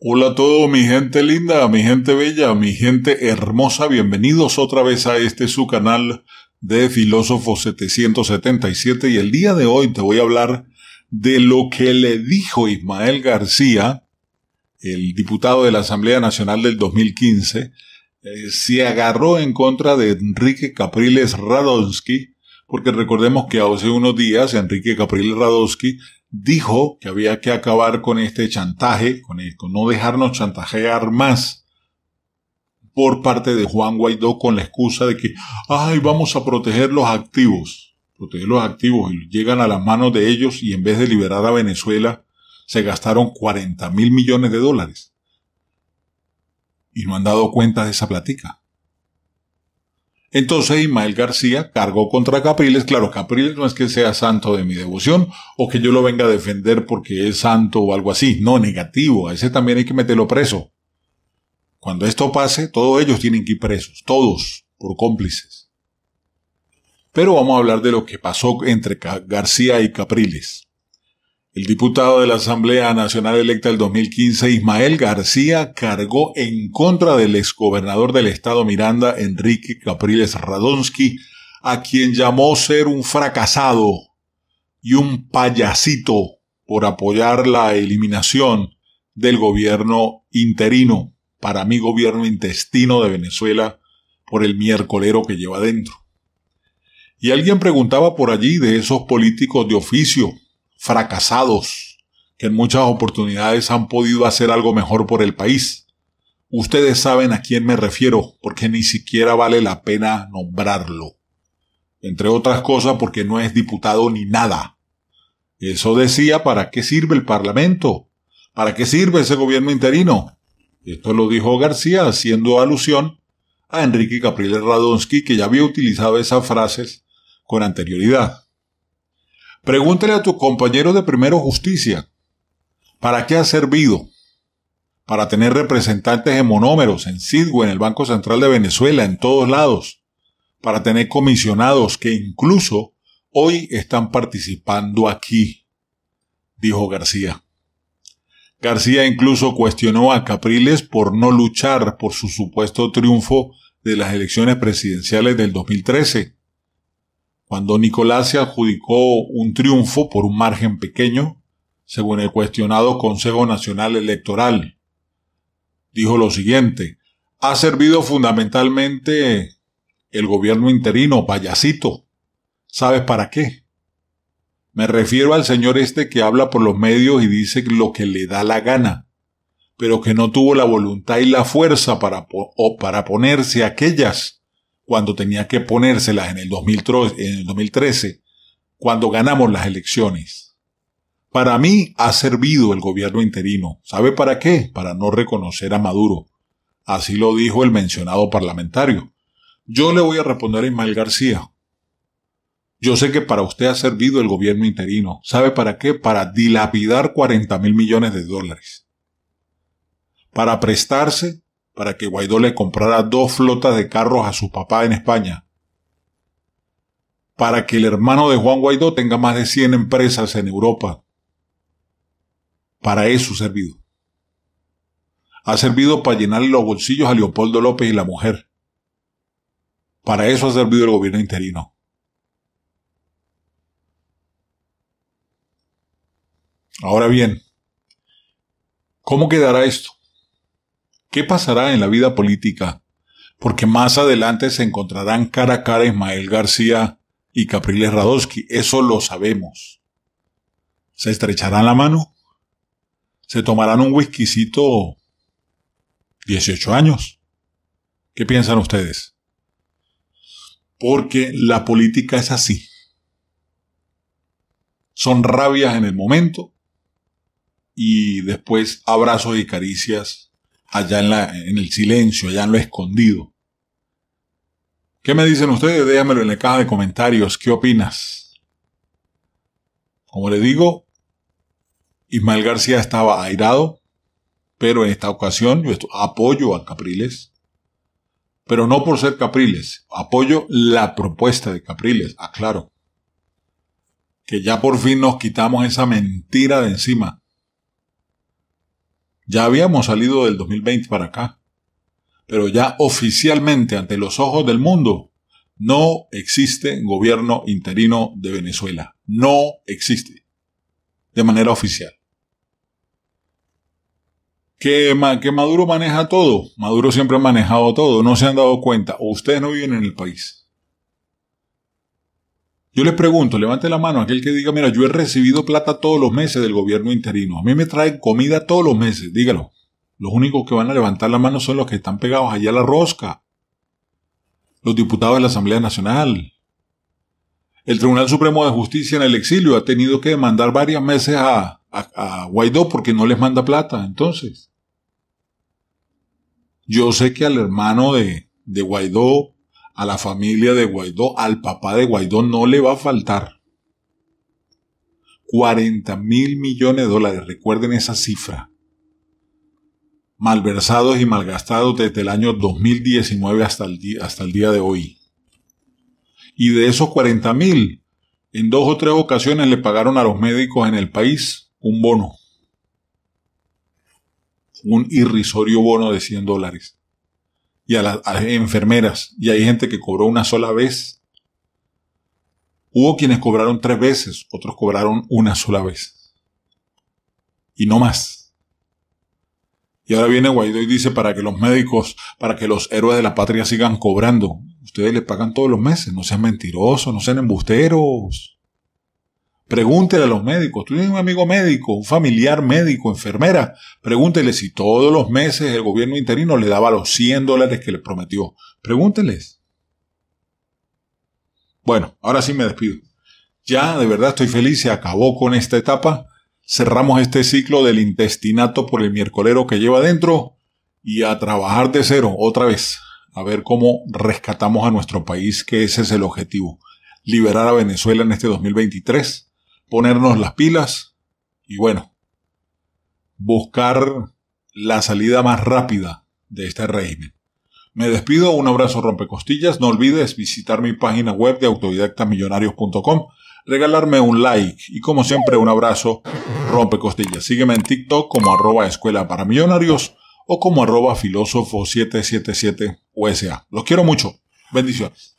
Hola a todo mi gente linda, mi gente bella, mi gente hermosa, bienvenidos otra vez a este su canal de Filósofo 777 y el día de hoy te voy a hablar de lo que le dijo Ismael García, el diputado de la Asamblea Nacional del 2015, eh, se agarró en contra de Enrique Capriles Radonsky, porque recordemos que hace unos días Enrique Capriles Radonsky dijo que había que acabar con este chantaje, con, no dejarnos chantajear más por parte de Juan Guaidó con la excusa de que, ay, vamos a proteger los activos, proteger los activos, y llegan a las manos de ellos y en vez de liberar a Venezuela, se gastaron 40 mil millones de dólares. Y no han dado cuenta de esa platica. Entonces Ismael García cargó contra Capriles. Claro, Capriles no es que sea santo de mi devoción o que yo lo venga a defender porque es santo o algo así. No, negativo. A ese también hay que meterlo preso. Cuando esto pase, todos ellos tienen que ir presos. Todos. Por cómplices. Pero vamos a hablar de lo que pasó entre García y Capriles. El diputado de la Asamblea Nacional electa del 2015, Ismael García, cargó en contra del exgobernador del estado Miranda, Enrique Capriles Radonsky, a quien llamó ser un fracasado y un payasito por apoyar la eliminación del gobierno interino, para mi gobierno intestino de Venezuela, por el miércolero que lleva dentro. Y alguien preguntaba por allí de esos políticos de oficio, fracasados que en muchas oportunidades han podido hacer algo mejor por el país. Ustedes saben a quién me refiero, porque ni siquiera vale la pena nombrarlo. Entre otras cosas porque no es diputado ni nada. Eso decía, ¿para qué sirve el Parlamento? ¿Para qué sirve ese gobierno interino? Esto lo dijo García haciendo alusión a Enrique Capriles Radonsky, que ya había utilizado esas frases con anterioridad. Pregúntale a tus compañeros de Primero Justicia, ¿para qué ha servido? Para tener representantes en monómeros, en Cidgo, en el Banco Central de Venezuela, en todos lados. Para tener comisionados que incluso hoy están participando aquí, dijo García. García incluso cuestionó a Capriles por no luchar por su supuesto triunfo de las elecciones presidenciales del 2013 cuando Nicolás se adjudicó un triunfo por un margen pequeño, según el cuestionado Consejo Nacional Electoral, dijo lo siguiente, ha servido fundamentalmente el gobierno interino, payasito. ¿Sabes para qué? Me refiero al señor este que habla por los medios y dice lo que le da la gana, pero que no tuvo la voluntad y la fuerza para, o para ponerse aquellas cuando tenía que ponérselas en el, 2013, cuando ganamos las elecciones. Para mí ha servido el gobierno interino. ¿Sabe para qué? Para no reconocer a Maduro. Así lo dijo el mencionado parlamentario. Yo le voy a responder a Ismael García. Yo sé que para usted ha servido el gobierno interino. ¿Sabe para qué? Para dilapidar 40 mil millones de dólares. Para prestarse para que Guaidó le comprara dos flotas de carros a su papá en España, para que el hermano de Juan Guaidó tenga más de 100 empresas en Europa. Para eso ha servido. Ha servido para llenar los bolsillos a Leopoldo López y la mujer. Para eso ha servido el gobierno interino. Ahora bien, ¿cómo quedará esto? qué pasará en la vida política, porque más adelante se encontrarán cara a cara Ismael García y Capriles Radosky, eso lo sabemos. ¿Se estrecharán la mano? ¿Se tomarán un whiskycito 18 años? ¿Qué piensan ustedes? Porque la política es así. Son rabias en el momento y después abrazos y caricias allá en, la, en el silencio, allá en lo escondido. ¿Qué me dicen ustedes? Déjamelo en la caja de comentarios. ¿Qué opinas? Como le digo, Ismael García estaba airado, pero en esta ocasión yo apoyo a Capriles, pero no por ser Capriles, apoyo la propuesta de Capriles, aclaro. Que ya por fin nos quitamos esa mentira de encima. Ya habíamos salido del 2020 para acá, pero ya oficialmente ante los ojos del mundo no existe gobierno interino de Venezuela. No existe. De manera oficial. Que, Maduro maneja todo. Maduro siempre ha manejado todo. No se han dado cuenta. O ustedes no viven en el país. Yo les pregunto, levante la mano aquel que diga, mira, yo he recibido plata todos los meses del gobierno interino. A mí me traen comida todos los meses. Dígalo. Los únicos que van a levantar la mano son los que están pegados allá a la rosca. Los diputados de la Asamblea Nacional. El Tribunal Supremo de Justicia en el exilio ha tenido que demandar varias meses a, a Guaidó porque no les manda plata. Entonces, yo sé que al hermano de, de Guaidó a la familia de Guaidó, al papá de Guaidó no le va a faltar. 40 mil millones de dólares, recuerden esa cifra, malversados y malgastados desde el año 2019 hasta el, día, hasta el día de hoy. Y de esos 40 mil, en dos o tres ocasiones le pagaron a los médicos en el país un bono, un irrisorio bono de 100 dólares y a las, enfermeras. Y hay gente que cobró una sola vez. Hubo quienes cobraron tres veces, otros cobraron una sola vez. Y no más. Y ahora viene Guaidó y dice para que los médicos, para que los héroes de la patria sigan cobrando. Ustedes le pagan todos los meses, no sean mentirosos, no sean embusteros. Pregúntele a los médicos. Tú tienes un amigo médico, un familiar médico, enfermera. Pregúntele si todos los meses el gobierno interino le daba los 100 dólares que le prometió. Pregúnteles. Bueno, ahora sí me despido. Ya de verdad estoy feliz. Se acabó con esta etapa. Cerramos este ciclo del intestinato por el miércolero que lleva adentro y a trabajar de cero otra vez. A ver cómo rescatamos a nuestro país, que ese es el objetivo. Liberar a Venezuela en este 2023 ponernos las pilas y bueno, buscar la salida más rápida de este régimen. Me despido, un abrazo rompecostillas, no olvides visitar mi página web de autodidactamillonarios.com, regalarme un like y como siempre un abrazo rompecostillas. Sígueme en TikTok como arroba escuela para millonarios o como arroba filósofo 777 USA. Los quiero mucho. Bendiciones.